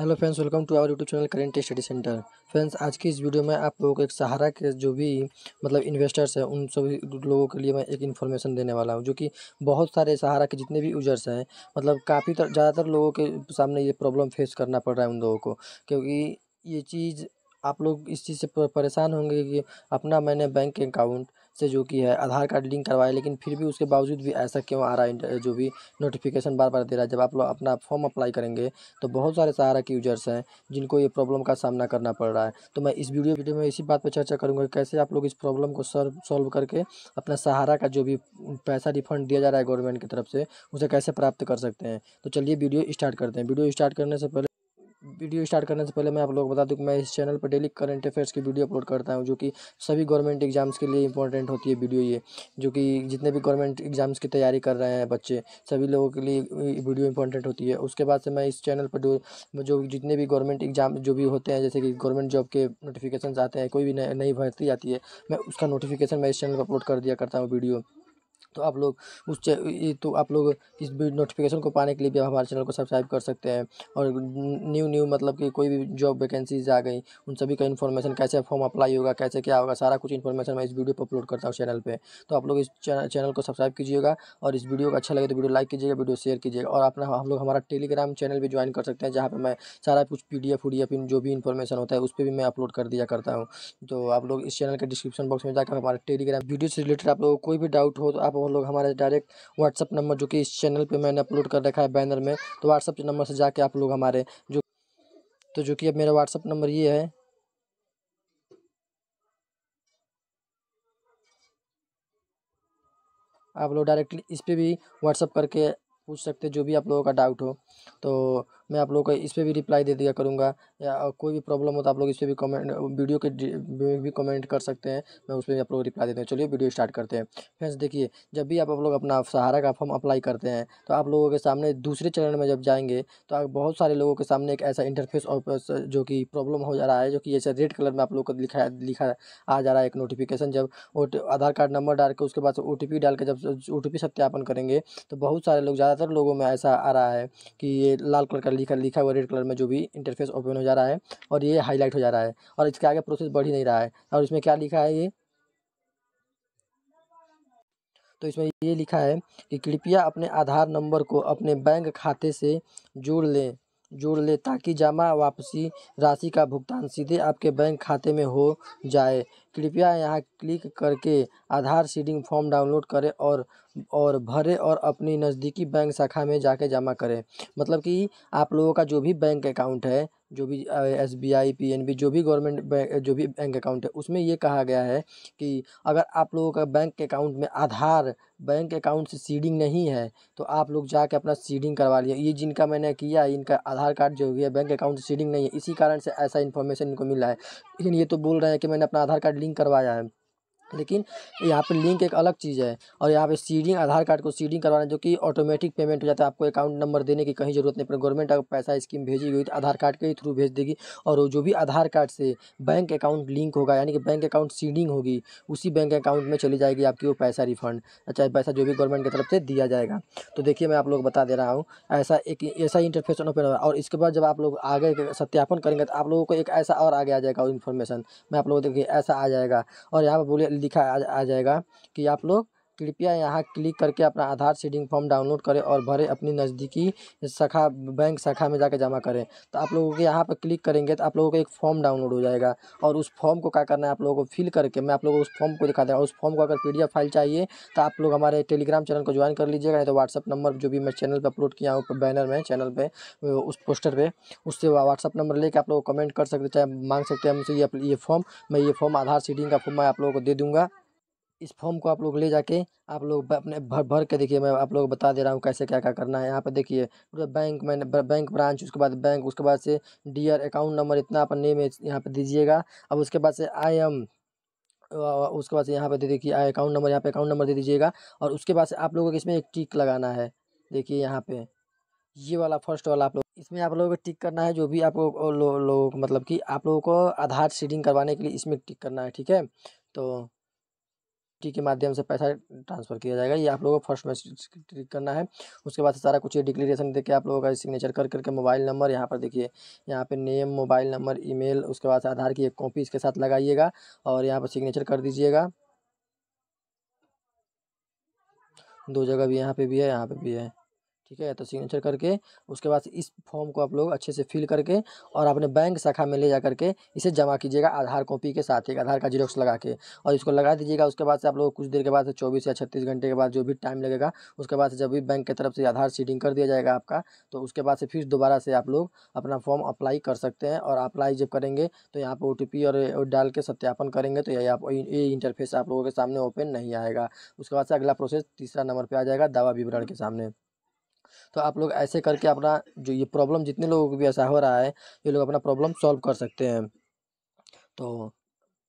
hello friends welcome to our YouTube channel current study centre friends आज की इस video में आप लोगों को एक सहारा के जो भी मतलब इन्वेस्टर्स हैं उन सभी लोगों के लिए मैं एक इन्फॉर्मेशन देने वाला हूं जो कि बहुत सारे सहारा के जितने भी यूजर्स हैं मतलब काफ़ी ज़्यादातर लोगों के सामने ये प्रॉब्लम फेस करना पड़ रहा है उन लोगों को क्योंकि ये चीज़ आप लोग इस चीज़ से परेशान होंगे कि अपना मैंने बैंक अकाउंट से जो कि है आधार कार्ड लिंक करवाया लेकिन फिर भी उसके बावजूद भी ऐसा क्यों आ रहा है जो भी नोटिफिकेशन बार बार दे रहा है जब आप लोग अपना फॉर्म अप्लाई करेंगे तो बहुत सारे सहारा के यूजर्स हैं जिनको ये प्रॉब्लम का सामना करना पड़ रहा है तो मैं इस वीडियो वीडियो में इसी बात पर चर्चा करूँगा कि कैसे आप लोग इस प्रॉब्लम को सॉल्व सॉल्व करके अपना सहारा का जो भी पैसा रिफंड दिया जा रहा है गवर्नमेंट की तरफ से उसे कैसे प्राप्त कर सकते हैं तो चलिए वीडियो स्टार्ट करते हैं वीडियो स्टार्ट करने से पहले वीडियो स्टार्ट करने से पहले मैं आप लोगों को बता दूं कि मैं इस चैनल पर डेली करंट अफेयर्स की वीडियो अपलोड करता हूं जो कि सभी गवर्नमेंट एग्जाम्स के लिए इंपॉर्टेंट होती है वीडियो ये जो कि जितने भी गवर्नमेंट एग्जाम्स की तैयारी कर रहे हैं बच्चे सभी लोगों के लिए वीडियो इंपॉर्टेंट होती है उसके बाद से मैं इस चैनल पर जो जो जितने भी गवर्नमेंट एग्जाम जो भी होते हैं जैसे कि गवर्नमेंट जॉब के नोटिफिकेशन आते हैं कोई भी नई भर्ती आती है मैं उसका नोटिफिकेशन मैं इस चैनल पर अपलोड कर दिया करता हूँ वीडियो तो आप लोग उस तो आप लोग इस नोटिफिकेशन को पाने के लिए भी हमारे चैनल को सब्सक्राइब कर सकते हैं और न्यू न्यू मतलब कि कोई भी जॉब वैकेंसीज आ गई उन सभी का इन्फॉर्मेशन कैसे फॉर्म अप्लाई होगा कैसे क्या होगा सारा कुछ इन्फॉर्मेशन मैं इस वीडियो पर अपलोड करता हूँ चैनल पर तो आप लोग इस चैनल को सब्सक्राइब कीजिएगा और इस वीडियो को अच्छा लगे तो वीडियो लाइक कीजिएगा वीडियो शेयर कीजिएगा और अपना हम लोग हमारा टेलीग्राम चैनल भी ज्वाइन कर सकते हैं जहाँ पर मैं सारा कुछ पी डी एफ जो भी इन्फॉर्मेशन होता है उस पर भी मैं अपलोड कर दिया करता हूँ तो आप लोग इस चैनल के डिस्क्रिप्शन बॉक्स में जाकर हमारे टेलीग्राम वीडियो से रिलेटेड आप लोग कोई भी डाउट हो तो आप वो लोग हमारे डायरेक्ट व्हाट्सअप नंबर जो कि इस चैनल पर मैंने अपलोड कर रखा है बैनर में तो व्हाट्सअप नंबर से जाके आप लोग हमारे जो तो जो कि अब मेरा व्हाट्सअप नंबर ये है आप लोग डायरेक्टली इस पर भी व्हाट्सअप करके पूछ सकते हैं जो भी आप लोगों का डाउट हो तो मैं आप लोगों को इस पर भी रिप्लाई दे दिया करूँगा या कोई भी प्रॉब्लम हो तो आप लोग इस पर भी कमेंट वीडियो के भी कमेंट कर सकते हैं मैं उस पर भी आप लोग रिप्लाई देता हूँ चलिए वीडियो स्टार्ट करते हैं फ्रेंड्स देखिए जब भी आप लोग अपना सहारा का फॉर्म अप्लाई करते हैं तो आप लोगों के सामने दूसरे चरण में जब जाएंगे तो आप बहुत सारे लोगों के सामने एक ऐसा इंटरफेस और जो कि प्रॉब्लम हो जा रहा है जो कि ऐसा रेड कलर में आप लोग को लिखा लिखा आ जा रहा है एक नोटिफिकेशन जब आधार कार्ड नंबर डाल के उसके बाद ओ टी डाल के जब ओ सत्यापन करेंगे तो बहुत सारे लोग ज़्यादातर लोगों में ऐसा आ रहा है कि ये लाल कलर का लिखा लिखा हुआ रेड कलर में जो भी इंटरफेस ओपन हो जा रहा है और ये हाईलाइट हो जा रहा है और इसके आगे प्रोसेस बढ़ ही नहीं रहा है और इसमें क्या लिखा है ये तो इसमें ये लिखा है कि कृपया अपने आधार नंबर को अपने बैंक खाते से जोड़ लें जोड़ लें ताकि जमा वापसी राशि का भुगतान सीधे आपके बैंक खाते में हो जाए कृपया यहाँ क्लिक करके आधार सीडिंग फॉर्म डाउनलोड करें और और भरें और अपनी नज़दीकी बैंक शाखा में जाके जमा करें मतलब कि आप लोगों का जो भी बैंक अकाउंट है जो भी S B I P N B जो भी गवर्नमेंट जो भी बैंक अकाउंट है उसमें ये कहा गया है कि अगर आप लोगों का बैंक अकाउंट में आधार बैंक अकाउंट से सीडिंग नहीं है तो आप लोग जाके अपना सीडिंग करवा लिए ये जिनका मैंने किया इनका आधार कार्ड जो है बैंक अकाउंट से सीडिंग नहीं है इसी कारण से ऐसा इन्फॉर्मेशन इनको मिला है लेकिन ये तो बोल रहे हैं कि मैंने अपना आधार कार्ड लिंक करवाया है लेकिन यहाँ पे लिंक एक अलग चीज़ है और यहाँ पे सीडिंग आधार कार्ड को सीडिंग करवाना जो कि ऑटोमेटिक पेमेंट हो जाता है आपको अकाउंट नंबर देने की कहीं ज़रूरत नहीं पड़े गवर्नमेंट अगर पैसा स्कीम भेजी हुई तो आधार कार्ड के थ्रू भेज देगी और जो भी आधार कार्ड से बैंक अकाउंट लिंक होगा यानी कि बैंक अकाउंट सीडिंग होगी उसी बैंक अकाउंट में चली जाएगी आपकी वो पैसा रिफंड चाहे पैसा जो भी गवर्नमेंट की तरफ से दिया जाएगा तो देखिए मैं आप लोग बता दे रहा हूँ ऐसा एक ऐसा इंटरफेस ओपन हुआ और इसके बाद जब आप लोग आगे सत्यापन करेंगे तो आप लोगों को एक ऐसा और आगे आ जाएगा इन्फॉर्मेशन मैं आप लोगों को देखिए ऐसा आ जाएगा और यहाँ पर बोलिए मेल आ जाएगा कि आप लोग कृपया यहाँ क्लिक करके अपना आधार सीडिंग फॉर्म डाउनलोड करें और भरें अपनी नज़दीकी शाखा बैंक शाखा में जाकर जमा करें तो आप लोगों के यहाँ पर क्लिक करेंगे तो आप लोगों को एक फॉर्म डाउनलोड हो जाएगा और उस फॉर्म को क्या करना है आप लोगों को फिल करके मैं आप लोगों को उस फॉर्म को दिखा दें उस फॉर्म को अगर पी फाइल चाहिए तो आप लोग हमारे टेलीग्राम चैनल को ज्वाइन कर लीजिएगा नहीं तो व्हाट्सअप नंबर जो भी मैं चैनल पर अपलोड किया हूँ बैनर में चैनल पर उस पोस्टर पर उससे व्हाट्सअप नंबर लेकर आप लोग कमेंट कर सकते चाहे मांग सकते हैं हमसे ये ये फॉर्म मैं ये फॉर्म आधार सीडिंग का फॉर्म मैं आप लोगों को दे दूँगा इस फॉर्म को आप लोग ले जाके आप लोग अपने भर भर के देखिए मैं आप लोग बता दे रहा हूँ कैसे क्या क्या करना है यहाँ पे देखिए पूरा बैंक मैंने बैंक ब्रांच उसके बाद बैंक उसके बाद से डियर अकाउंट नंबर इतना अपन नेम यहाँ पे दीजिएगा अब उसके बाद से आई एम उसके बाद से यहाँ पे दे देखिए अकाउंट नंबर यहाँ पे अकाउंट नंबर दे दीजिएगा और उसके बाद से आप लोगों को इसमें एक टिक लगाना है देखिए यहाँ पे ये वाला फर्स्ट वाला आप लोग इसमें आप लोगों को टिक करना है जो भी आप लोग को मतलब कि आप लोगों को आधार सीडिंग करवाने के लिए इसमें टिक करना है ठीक है तो टी के माध्यम से पैसा ट्रांसफर किया जाएगा ये आप लोगों को फर्स्ट मैसेज क्लिक करना है उसके बाद सारा कुछ ये डिक्लेरेशन देके आप लोगों का सिग्नेचर कर करके मोबाइल नंबर यहाँ पर देखिए यहाँ पर नेम मोबाइल नंबर ईमेल उसके बाद आधार की एक कॉपी इसके साथ लगाइएगा और यहाँ पर सिग्नेचर कर दीजिएगा दो जगह भी यहाँ पर भी है यहाँ पर भी है ठीक है तो सिग्नेचर करके उसके बाद इस फॉर्म को आप लोग अच्छे से फिल करके और अपने बैंक शाखा में ले जा करके इसे जमा कीजिएगा आधार कॉपी के साथ एक आधार का जीरोक्स लगा के और इसको लगा दीजिएगा उसके बाद से आप लोग कुछ देर के बाद से चौबीस या छत्तीस घंटे के बाद जो भी टाइम लगेगा उसके बाद से जब भी बैंक की तरफ से आधार सीडिंग कर दिया जाएगा आपका तो उसके बाद से फिर दोबारा से आप लोग अपना फॉर्म अप्लाई कर सकते हैं और अप्लाई जब करेंगे तो यहाँ पर ओ और डाल के सत्यापन करेंगे तो यही आप ये इंटरफेस आप लोगों के सामने ओपन नहीं आएगा उसके बाद से अगला प्रोसेस तीसरा नंबर पर आ जाएगा दवा विवरण के सामने तो आप लोग ऐसे करके अपना जो ये प्रॉब्लम जितने लोगों को भी ऐसा हो रहा है ये लोग अपना प्रॉब्लम सॉल्व कर सकते हैं तो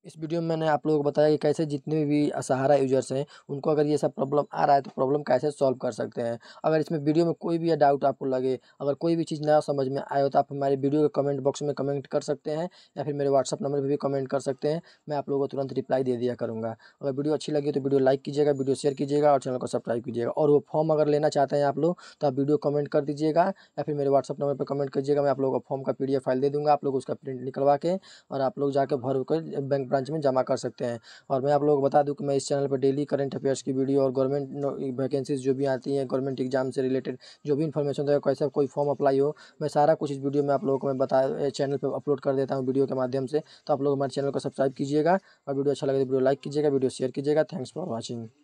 इस वीडियो में मैंने आप लोगों को बताया कि कैसे जितने भी असहारा यूजर्स हैं उनको अगर ये सब प्रॉब्लम आ रहा है तो प्रॉब्लम कैसे सॉल्व कर सकते हैं अगर इसमें वीडियो में कोई भी डाउट आपको लगे अगर कोई भी चीज़ नया समझ में आए हो तो आप हमारे वीडियो के कमेंट बॉक्स में कमेंट कर सकते हैं या फिर मेरे व्हाट्सअप नंबर पर भी कमेंट कर सकते हैं मैं आप लोगों को तुरंत रिप्लाई दे दिया करूँगा अगर वीडियो अच्छी लगी तो वीडियो लाइक कीजिएगा वीडियो शेयर कीजिएगा और चैनल को सब्सक्राइब कीजिएगा और वो फॉर्म अगर लेना चाहते हैं आप लोग तो आप वीडियो कमेंट कर दीजिएगा या फिर मेरे व्हाट्सअप नंबर पर कमेंट कीजिएगा मैं आप लोगों को फॉर्म का पी फाइल दे दूँगा आप लोग उसका प्रिंट निकलवा के और आप लोग जाकर भर कर बैंक ब्रांच में जमा कर सकते हैं और मैं आप लोगों को बता दूं कि मैं इस चैनल पर डेली करंट अफेयर्स की वीडियो और गवर्नमेंट वैकेंसीज जो भी आती हैं गवर्नमेंट एग्जाम से रिलेटेड जो भी इन्फॉर्मेशन होता है कैसा कोई फॉर्म अप्लाई हो मैं सारा कुछ इस वीडियो में आप लोगों को मैं बता चैनल पर अपलोड कर देता हूँ वीडियो के माध्यम से तो आप लोग हमारे चैनल को सब्सक्राइब कीजिएगा और वीडियो अच्छा लगे तो वीडियो लाइक कीजिएगा वीडियो शेयर कीजिएगा थैंक्स फॉर वॉचिंग